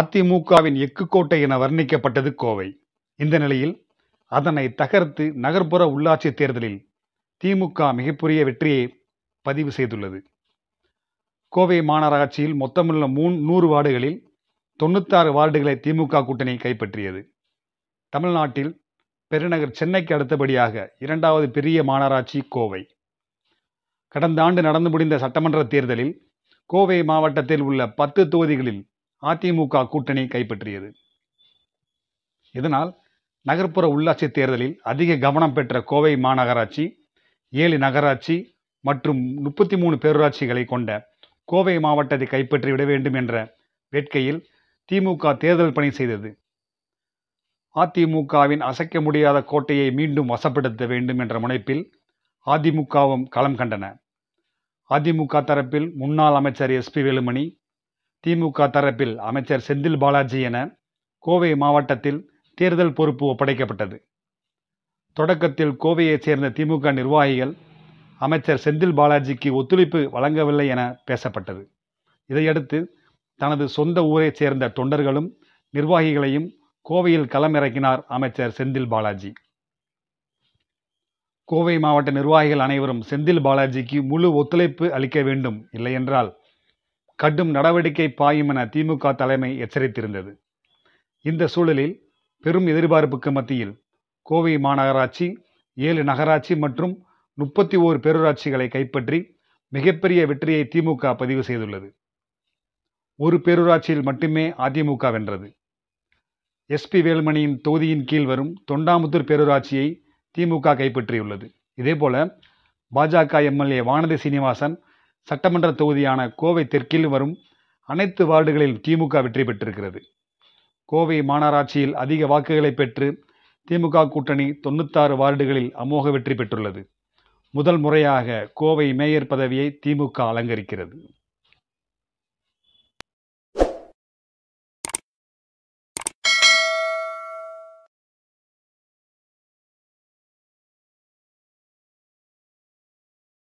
அதிமுகவின் எக்கு கோட்டை என வர்ணிக்கப்பட்டது கோவை இந்த நிலையில் அதனை தகர்த்து நகர்ப்புற உள்ளாட்சி தேர்தலில் திமுக மிகப்பெரிய வெற்றியை பதிவு செய்துள்ளது கோவை மாநகராட்சியில் மொத்தமுள்ள மூன் நூறு வார்டுகளில் தொண்ணூத்தாறு வார்டுகளை திமுக கூட்டணி கைப்பற்றியது தமிழ்நாட்டில் பெருநகர் சென்னைக்கு அடுத்தபடியாக இரண்டாவது பெரிய மாநகராட்சி கோவை கடந்த ஆண்டு நடந்து முடிந்த சட்டமன்ற தேர்தலில் கோவை மாவட்டத்தில் உள்ள பத்து தொகுதிகளில் அதிமுக கூட்டணி கைப்பற்றியது இதனால் நகர்ப்புற உள்ளாட்சி தேர்தலில் அதிக கவனம் பெற்ற கோவை மாநகராட்சி ஏழு நகராட்சி மற்றும் முப்பத்தி மூணு பேரூராட்சிகளை கொண்ட கோவை மாவட்டத்தை கைப்பற்றி விட வேண்டும் என்ற வேட்கையில் திமுக தேர்தல் பணி செய்தது அதிமுகவின் அசைக்க முடியாத கோட்டையை மீண்டும் வசப்படுத்த வேண்டும் என்ற முனைப்பில் அதிமுகவும் களம் கண்டன அதிமுக தரப்பில் முன்னாள் அமைச்சர் எஸ் பி வேலுமணி திமுக தரப்பில் அமைச்சர் செந்தில் பாலாஜி என கோவை மாவட்டத்தில் தேர்தல் பொறுப்பு ஒப்படைக்கப்பட்டது தொடக்கத்தில் கோவையைச் சேர்ந்த திமுக நிர்வாகிகள் அமைச்சர் செந்தில் பாலாஜிக்கு ஒத்துழைப்பு வழங்கவில்லை என பேசப்பட்டது இதையடுத்து தனது சொந்த ஊரைச் சேர்ந்த தொண்டர்களும் நிர்வாகிகளையும் கோவையில் களமிறக்கினார் அமைச்சர் செந்தில் பாலாஜி கோவை மாவட்ட நிர்வாகிகள் அனைவரும் செந்தில் பாலாஜிக்கு முழு ஒத்துழைப்பு அளிக்க வேண்டும் இல்லையென்றால் கடும் நடவடிக்கை பாயும் என திமுக தலைமை எச்சரித்திருந்தது இந்த சூழலில் பெரும் எதிர்பார்ப்புக்கு மத்தியில் கோவை மாநகராட்சி ஏழு நகராட்சி மற்றும் முப்பத்தி ஓர் பேரூராட்சிகளை கைப்பற்றி மிகப்பெரிய வெற்றியை திமுக பதிவு செய்துள்ளது ஒரு பேரூராட்சியில் மட்டுமே அதிமுக வென்றது எஸ்பி வேலுமணியின் தொகுதியின் கீழ் வரும் தொண்டாமுத்தூர் பேரூராட்சியை திமுக கைப்பற்றியுள்ளது இதேபோல பாஜக எம்எல்ஏ வானதி சீனிவாசன் சட்டமன்ற தொகுதியான கோவை தெற்கில் வரும் அனைத்து வார்டுகளில் திமுக வெற்றி பெற்றிருக்கிறது கோவை மாநகராட்சியில் அதிக வாக்குகளை பெற்று திமுக கூட்டணி தொண்ணூத்தாறு வார்டுகளில் அமோக வெற்றி பெற்றுள்ளது முதல் முறையாக கோவை மேயர் பதவியை திமுக அலங்கரிக்கிறது